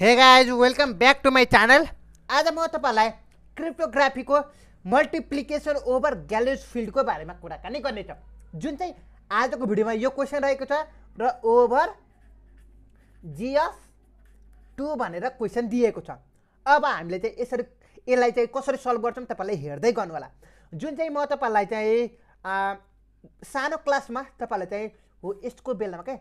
हे guys welcome back to my channel आज म तपाईँलाई क्रिप्टोग्राफीको मल्टिप्लिकेसन ओभर ग्यालेज फिल्डको बारेमा कुराकानी गर्नेछ जुन चाहिँ आजको भिडियोमा यो क्वेसन रहेको छ र ओभर जिएफ टू भनेर क्वेसन दिएको छ अब हामीले चाहिँ यसरी यसलाई चाहिँ कसरी सल्भ गर्छौँ तपाईँलाई हेर्दै गर्नु होला जुन चाहिँ म तपाईँलाई चाहिँ सानो क्लासमा तपाईँलाई चाहिँ हो यसको बेलामा के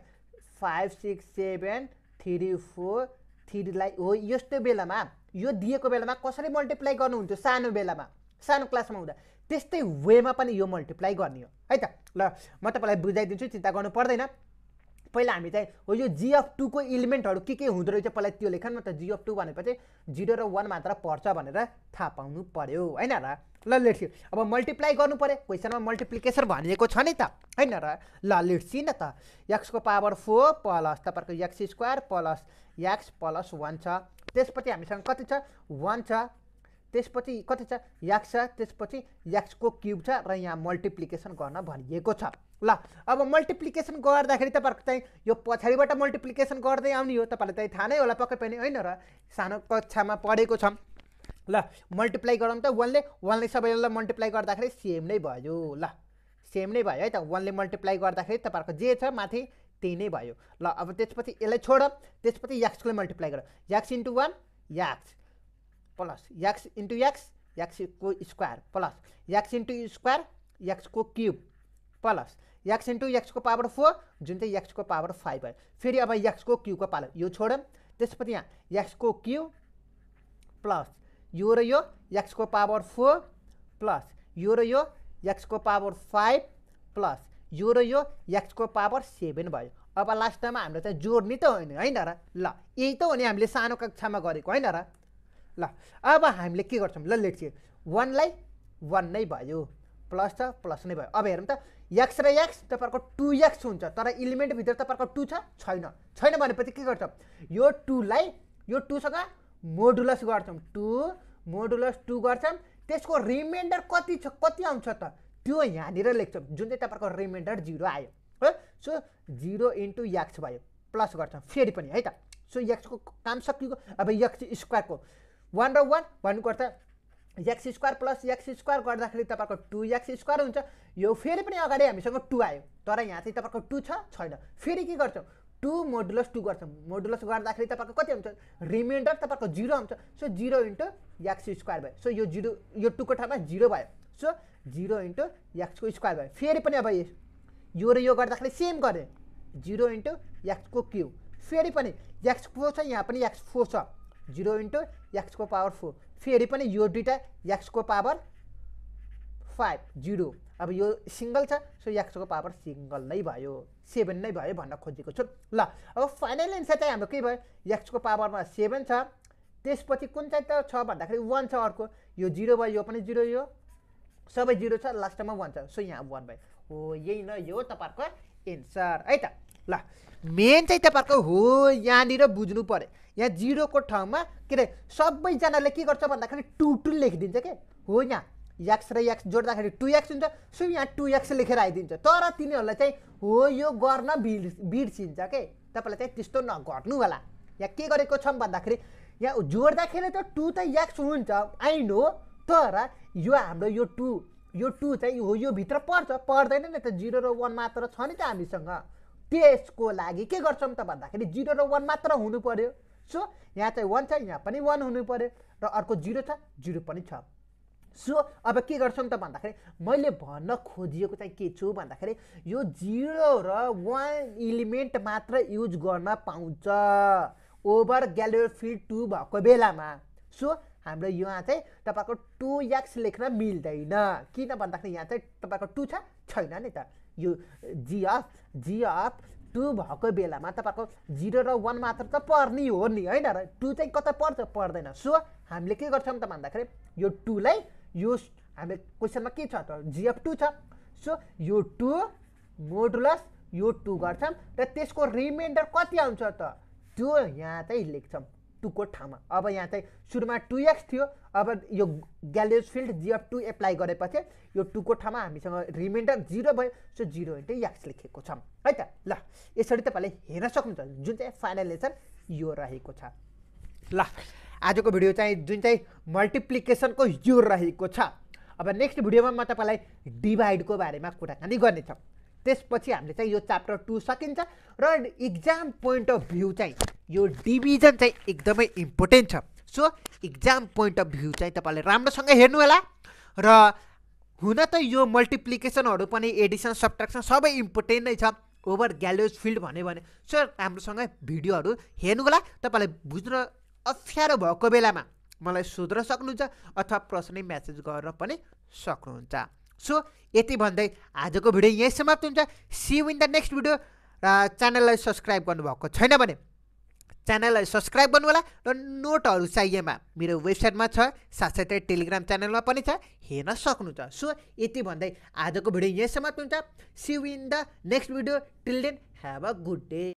five six seven three four थ्रीलाई हो यस्तो बेलामा यो दिएको बेलामा कसरी मल्टिप्लाई गर्नुहुन्थ्यो सानो बेलामा सानो क्लासमा हुँदा त्यस्तै वेमा पनि यो मल्टिप्लाई गर्ने हो है त ल म तपाईँलाई बुझाइदिन्छु चिन्ता गर्नु पर्दैन पहिला हामी चाहिँ हो यो जिएफ टूको इलिमेन्टहरू के के हुँदो रहेछ पहिला त्यो लेखन न त जिएफ टू भनेपछि जिरो र वान मात्र पर्छ भनेर थाहा पाउनु पऱ्यो होइन र ल लेट्सी अब मल्टिप्लाई गर्नु पऱ्यो क्वेसनमा मल्टिप्लिकेसन भनिएको छ नि त होइन र ल लेट्सी न त यक्सको पावर फोर प्लस तपाईँको x square plus x plus one छ त्यसपछि हामीसँग कति छ वान छ त्यसपछि कति छ याक्स छ त्यसपछि याक्सको क्युब छ र यहाँ मल्टिप्लिकेसन गर्न भनिएको छ ल अब मल्टिप्लिकेसन गर्दाखेरि तपाईँहरूको चाहिँ यो पछाडिबाट मल्टिप्लिकेसन गर्दै आउने हो तपाईँलाई चाहिँ थाहा नै होला पक्कै पनि होइन र सानो कक्षामा पढेको छ ल मल्टिप्लाई गरौँ त वानले वानले सबैलाई मल्टिप्लाई गर्दाखेरि सेम नै भयो ल सेम नै भयो है त वानले मल्टिप्लाई गर्दाखेरि तपाईँहरूको जे छ माथि त्यही नै भयो ल अब त्यसपछि यसलाई छोड त्यसपछि याक्सकोलाई मल्टिप्लाई गर x into one x plus x into x को square plus x into square को क्युब प्लस एक्स इन्टु को पावर फोर जुन चाहिँ को पावर फाइभ भयो फेरि अब क्यूब क्युबको पालो यो छोड्यौँ त्यसपछि यहाँ को क्यु प्लस यो र यो को पावर फोर प्लस यो र यो को पावर फाइभ प्लस यो र यो को पावर सेभेन भयो अब लास्टमा हाम्रो चाहिँ जोड्ने त होइन होइन र ल यही त हो नि हामीले सानो कक्षामा गरेको होइन र ल अब हामीले के गर्छौँ ल लेख्छौँ वानलाई वान नै भयो प्लस त प्लस नै भयो अब हेरौँ त एक्स र एक्स तपाईँहरूको टु एक्स हुन्छ तर इलिमेन्टभित्र तपाईँहरूको टु छ छैन छैन भनेपछि के गर्छौँ यो टुलाई यो टुसँग मोडुलस गर्छौँ टु मोडुलस टु गर्छौँ त्यसको रिमाइन्डर कति छ कति आउँछ त त्यो यहाँनिर लेख्छौँ जुन चाहिँ तपाईँको रिमाइन्डर जिरो आयो हो सो जिरो इन्टु एक्स भयो प्लस गर्छौँ फेरि पनि है त सो एक्सको काम सकिएको अब एक्स स्क्वायरको वान र वान भन्नुको अर्थ x square plus x square गर्दाखेरि तपाईँको टु एक्स स्क्वायर हुन्छ यो फेरि पनि अगाडि हामीसँग टु आयो तर यहाँ चाहिँ तपाईँको टु छ छैन फेरि के गर्छौँ टु मोडुलस टू गर्छौँ मोडुलस गर्दाखेरि तपाईँको कति हुन्छ रिमाइन्डर तपाईँको जिरो आउँछ so zero into x square भयो सो यो जिरो यो टुको ठाउँमा जिरो भयो सो जिरो इन्टु एक्सको स्क्वायर भयो फेरि पनि अब यो र यो गर्दाखेरि सेम गरेँ जिरो इन्टु एक्सको क्यु फेरि पनि एक्स फोर छ यहाँ पनि एक्स फोर छ जिरो इन्टु एक्सको पावर फोर फेरि पनि यो दुइटा एक्सको पावर फाइभ जिरो अब यो सिङ्गल छ सो एक्सको पावर सिङ्गल नै भयो सेभेन नै भयो भन्न खोजेको छु ल अब फाइनल एन्सर चाहिँ हाम्रो के भयो एक्सको पावरमा सेभेन छ त्यसपछि कुन चाहिँ त छ भन्दाखेरि वान छ अर्को यो जिरो भयो यो पनि जिरो यो सबै जिरो छ लास्टमा वान छ सो यहाँ वान भयो हो यही न यो तपाईँहरूको एन्सर है त ल मेन चाहिँ तपाईँहरूको हो यहाँनिर बुझ्नु पऱ्यो यहाँ जिरोको ठाउँमा के अरे सबैजनाले के गर्छ भन्दाखेरि टु टु लेखिदिन्छ के हो यहाँ एक्स र एक्स जोड्दाखेरि टु एक्स हुन्छ सो यहाँ टु एक्स लेखेर आइदिन्छ तर तिनीहरूलाई चाहिँ हो यो गर्न बिर् बिर्सिन्छ के तपाईँलाई चाहिँ त्यस्तो नगर्नु होला यहाँ के गरेको छौँ भन्दाखेरि यहाँ जोड्दाखेरि त टु त एक्स हुन्छ आइन हो तर यो हाम्रो यो टु यो टु चाहिँ हो यो भित्र पर्छ पर्दैन नि त जिरो र वान मात्र छ नि त हामीसँग त्यसको लागि के गर्छौँ त भन्दाखेरि जिरो र वान मात्र हुनु पऱ्यो सो यहाँ चाहिँ वान छ यहाँ पनि वान हुनु पऱ्यो र अर्को जिरो छ जिरो पनि छ सो अब के गर्छौँ त भन्दाखेरि मैले भन्न खोजिएको चाहिँ के छु भन्दाखेरि यो जिरो र वान इलिमेन्ट मात्र युज गर्न पाउँछ ओभर ग्यालेर फिल्ड टू भएको बेलामा सो हाम्रो यहाँ चाहिँ तपाईँको टु एक्स लेख्न मिल्दैन किन भन्दाखेरि यहाँ चाहिँ तपाईँको टु छ छैन नि त यो जिएफ जिएफ टू भएको बेलामा तपाईँको जिरो र वान मात्र त पर्ने हो नि होइन र टु चाहिँ कता पर्छ पर्दैन सो हामीले के गर्छौँ त भन्दाखेरि यो टुलाई यो हामीले क्वेसनमा के छ त जिएफ टू छ सो यो टु मोडुलस यो टु गर्छौँ र त्यसको रिमाइन्डर कति आउँछ त त्यो यहाँ चाहिँ लेख्छौँ टूको ठाउँमा अब यहाँ चाहिँ सुरुमा टु एक्स थियो अब यो Galois field GF two apply गरेपछि यो टूको ठाउँमा हामीसँग रिमाइन्डर जिरो भयो सो जिरो इन्टु एक्स लेखेको छौँ है त ल यसरी तपाईँले हेर्न सक्नुहुन्छ जुन चाहिँ फाइनल एन्सर यो रहेको छ ल आजको भिडियो चाहिँ जुन चाहिँ मल्टिप्लिकेसनको यो रहेको छ अब नेक्स्ट भिडियोमा म तपाईँलाई डिभाइडको बारेमा कुराकानी गर्नेछौँ त्यसपछि हामीले चाहिँ यो च्याप्टर टू सकिन्छ र इक्जाम पोइन्ट अफ भ्यू चाहिँ यो डिभिजन चाहिँ एकदमै इम्पोर्टेन्ट छ so exam point of view चाहिँ तपाईँले राम्रोसँग हेर्नु होला र हुन त यो मल्टिप्लिकेसनहरू पनि एडिसन सब्ट्राक्सन सबै इम्पोर्टेन्ट नै छ ओभर ग्यालोज फिल्ड भन्यो भने सो राम्रोसँग भिडियोहरू हेर्नु होला तपाईँलाई बुझ्न अप्ठ्यारो भएको बेलामा मलाई सोध्न सक्नुहुन्छ अथवा प्रश्नै म्यासेज गर्न पनि सक्नुहुन्छ सो यति भन्दै आजको भिडियो यहीँ समाप्त हुन्छ see in the next video र च्यानललाई सब्सक्राइब गर्नुभएको छैन भने च्यानललाई सब्सक्राइब होला र नोटहरू चाहिएमा मेरो वेबसाइटमा छ साथसाथै टेलिग्राम च्यानलमा पनि छ हेर्न सक्नुहुन्छ सो यति भन्दै आजको भिडियो यहीँ समाप्त हुन्छ you in the next video till then have a good day